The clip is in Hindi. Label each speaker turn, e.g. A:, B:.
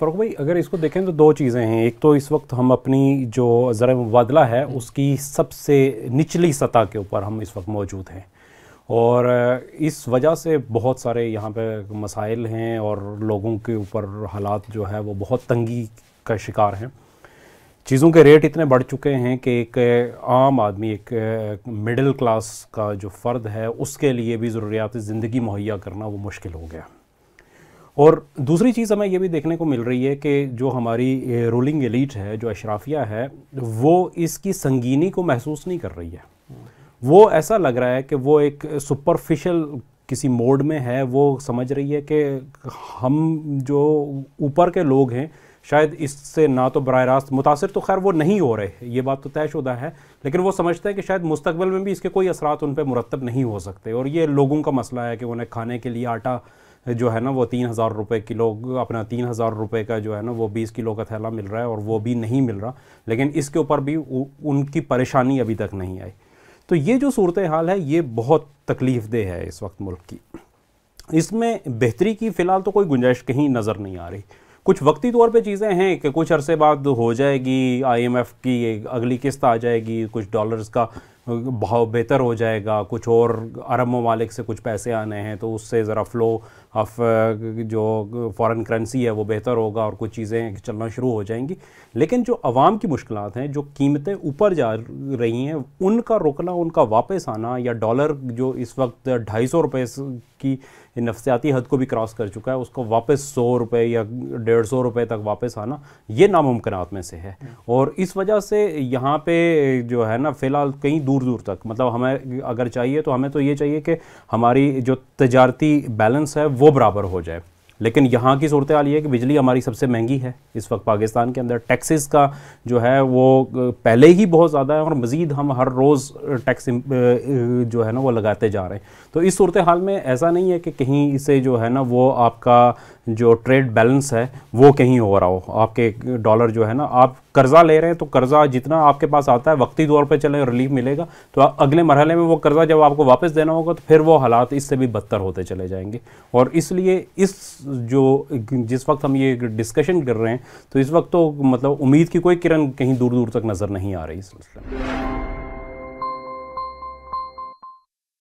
A: फरूख भाई अगर इसको देखें तो दो चीज़ें हैं एक तो इस वक्त हम अपनी जो ज़र मुबादला है हम्म। उसकी सबसे निचली सतह के ऊपर हम इस वक्त मौजूद हैं और इस वजह से बहुत सारे यहाँ पे मसाइल हैं और लोगों के ऊपर हालात जो है वो बहुत तंगी का शिकार हैं चीज़ों के रेट इतने बढ़ चुके हैं कि एक आम आदमी एक मिडिल क्लास का जो फ़र्द है उसके लिए भी ज़रूरियात ज़िंदगी मुहैया करना वो मुश्किल हो गया और दूसरी चीज़ हमें ये भी देखने को मिल रही है कि जो हमारी रूलिंग एलीट है जो अशराफिया है वो इसकी संगीनी को महसूस नहीं कर रही है वो ऐसा लग रहा है कि वो एक सुपरफिशल किसी मोड में है वो समझ रही है कि हम जो ऊपर के लोग हैं शायद इससे ना तो बर रास्त मुतासर तो खैर वो नहीं हो रहे ये बात तो तयशुदा है लेकिन वो समझते हैं कि शायद मुस्तबिल में भी इसके कोई असरात उन पर मुरतब नहीं हो सकते और ये लोगों का मसला है कि उन्हें खाने के लिए आटा जो है ना वो तीन हज़ार रुपये किलो अपना तीन हज़ार रुपये का जो है ना वो बीस किलो का थैला मिल रहा है और वो भी नहीं मिल रहा लेकिन इसके ऊपर भी उनकी परेशानी अभी तक नहीं आई तो ये जो सूरत हाल है ये बहुत तकलीफ देह है इस वक्त मुल्क की इसमें बेहतरी की फ़िलहाल तो कोई गुंजाइश कहीं नज़र नहीं आ रही कुछ वक्ती तौर पे चीज़ें हैं कि कुछ अरसे बाद हो जाएगी आईएमएफ की अगली किस्त आ जाएगी कुछ डॉलर्स का भाव बेहतर हो जाएगा कुछ और अरब ममालिक से कुछ पैसे आने हैं तो उससे ज़रा फ़्लो ऑफ जो फॉरेन करेंसी है वो बेहतर होगा और कुछ चीज़ें चलना शुरू हो जाएंगी लेकिन जो आवाम की मुश्किल हैं जो कीमतें ऊपर जा रही हैं उनका रुकना उनका वापस आना या डॉलर जो इस वक्त ढाई सौ रुपये की नफसियाती हद को भी क्रॉस कर चुका है उसको वापस सौ रुपये या डेढ़ सौ रुपये तक वापस आना ये नामुमकिन में से है हम्म। और इस वजह से यहाँ पे जो है ना फ़िलहाल कई दूर दूर तक मतलब हमें अगर चाहिए तो हमें तो ये चाहिए कि हमारी जो तजारती बैलेंस है वो बराबर हो जाए लेकिन यहाँ की सूरत हाल ये है कि बिजली हमारी सबसे महंगी है इस वक्त पाकिस्तान के अंदर टैक्सेस का जो है वो पहले ही बहुत ज़्यादा है और मज़ीद हम हर रोज़ टैक्स जो है ना वो लगाते जा रहे हैं तो इस सूरत हाल में ऐसा नहीं है कि कहीं से जो है ना वो आपका जो ट्रेड बैलेंस है वो कहीं हो रहा हो आपके डॉलर जो है ना आप कर्ज़ा ले रहे हैं तो कर्ज़ा जितना आपके पास आता है वक्ती तौर पे चले रिलीफ मिलेगा तो अगले मरहले में वो कर्ज़ा जब आपको वापस देना होगा तो फिर वो हालात इससे भी बदतर होते चले जाएंगे और इसलिए इस जो जिस वक्त हम ये डिस्कशन कर रहे हैं तो इस वक्त तो मतलब उम्मीद की कोई किरण कहीं दूर दूर तक नज़र नहीं आ रही इस सिलसिले में